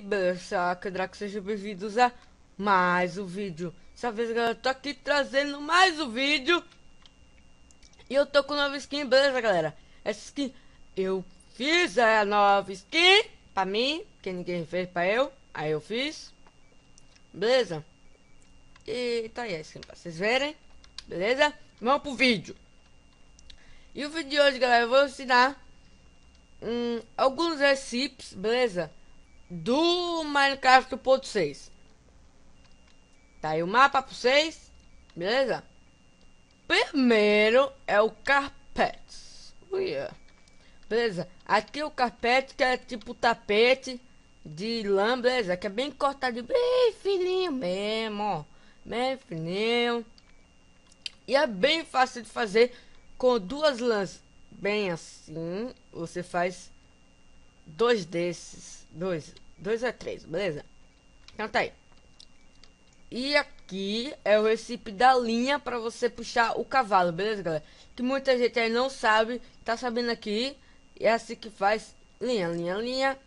beleza, Quero que sejam bem-vindos a mais um vídeo. Dessa vez, galera, eu tô aqui trazendo mais um vídeo. E eu tô com nova skin, beleza, galera? Essa skin eu fiz é a nova skin pra mim, que ninguém fez pra eu. Aí eu fiz. Beleza? E tá aí a skin pra vocês verem. Beleza? Vamos pro vídeo. E o vídeo de hoje, galera, eu vou ensinar hum, alguns recipes, beleza? do Minecraft 1.6. Tá aí o mapa para vocês, beleza? Primeiro é o carpete. Oh, yeah. É. Beleza, aqui é o carpete que é tipo tapete de lã, beleza? Que é bem cortado, bem fininho mesmo, ó. Bem fininho. E é bem fácil de fazer com duas lãs. Bem assim, você faz dois desses. 2, 2 a 3, beleza? Então tá aí. E aqui é o recipe da linha para você puxar o cavalo, beleza, galera? Que muita gente aí não sabe, tá sabendo aqui. É assim que faz linha, linha, linha.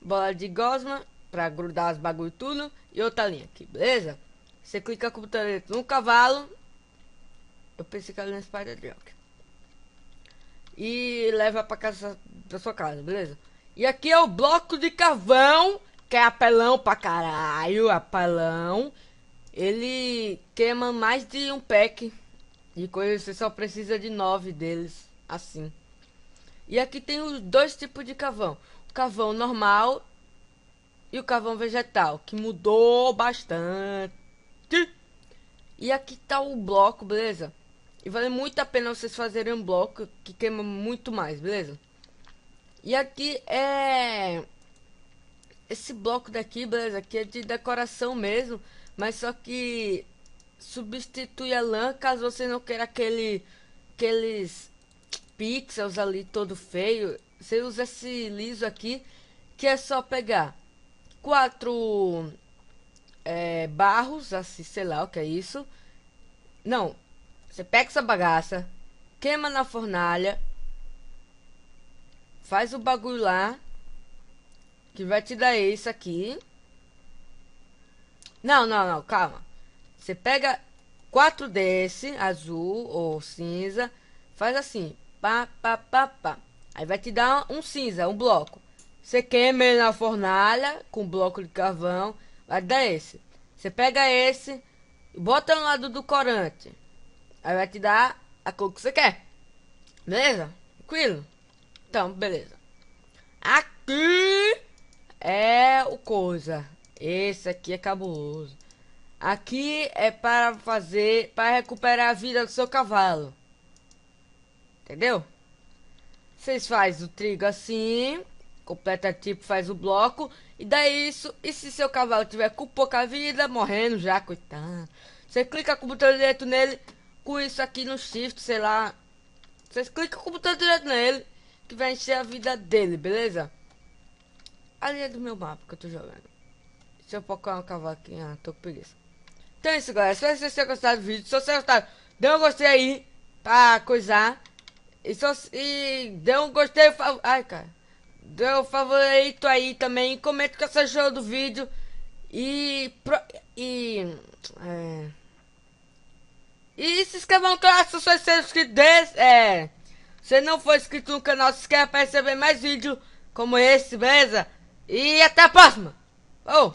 Bola de gosma para grudar as bagulho tudo. E outra linha aqui, beleza? Você clica com o botão no cavalo. Eu pensei que era na Spider Drunk. E leva para casa, pra sua casa, beleza? E aqui é o bloco de carvão, que é apelão pra caralho, apelão. Ele queima mais de um pack de coisas, você só precisa de nove deles, assim. E aqui tem os dois tipos de carvão. O carvão normal e o carvão vegetal, que mudou bastante. E aqui tá o bloco, beleza? E vale muito a pena vocês fazerem um bloco que queima muito mais, beleza? E aqui é... Esse bloco daqui, beleza? Aqui é de decoração mesmo, mas só que substitui a lã caso você não queira aquele, aqueles pixels ali todo feio. Você usa esse liso aqui, que é só pegar quatro é, barros, assim, sei lá o que é isso. Não, você pega essa bagaça, queima na fornalha, Faz o bagulho lá. Que vai te dar isso aqui. Não, não, não, calma. Você pega quatro desse, azul ou cinza. Faz assim. Pá, pá, pá, pá. Aí vai te dar um cinza, um bloco. Você queima ele na fornalha com bloco de carvão. Vai te dar esse. Você pega esse, bota no lado do corante. Aí vai te dar a cor que você quer. Beleza? Tranquilo. Então, beleza. Aqui é o coisa. Esse aqui é cabuloso. Aqui é para fazer, para recuperar a vida do seu cavalo. Entendeu? Vocês faz o trigo assim, completa tipo, faz o bloco e dá isso. E se seu cavalo tiver com pouca vida, morrendo já, coitado. Você clica com o botão direito nele, com isso aqui no shift, sei lá. Você clica com o botão direito nele que vai encher a vida dele, beleza? Ali é do meu mapa que eu tô jogando. Deixa eu focar uma cavaquinha, tô com preguiça. Então é isso, galera. Espero que vocês gostado do vídeo. Se vocês gostaram, dê um gostei aí pra coisar. E, só, e dê um gostei. Ai, cara. Dê um favorito aí também. Comenta o que você achou do vídeo. E. Pro... E. É... E se inscreva no canal se você é inscrito. Desse, é. Se não for inscrito no canal, se inscreva para receber mais vídeos como esse, beleza? E até a próxima! Oh.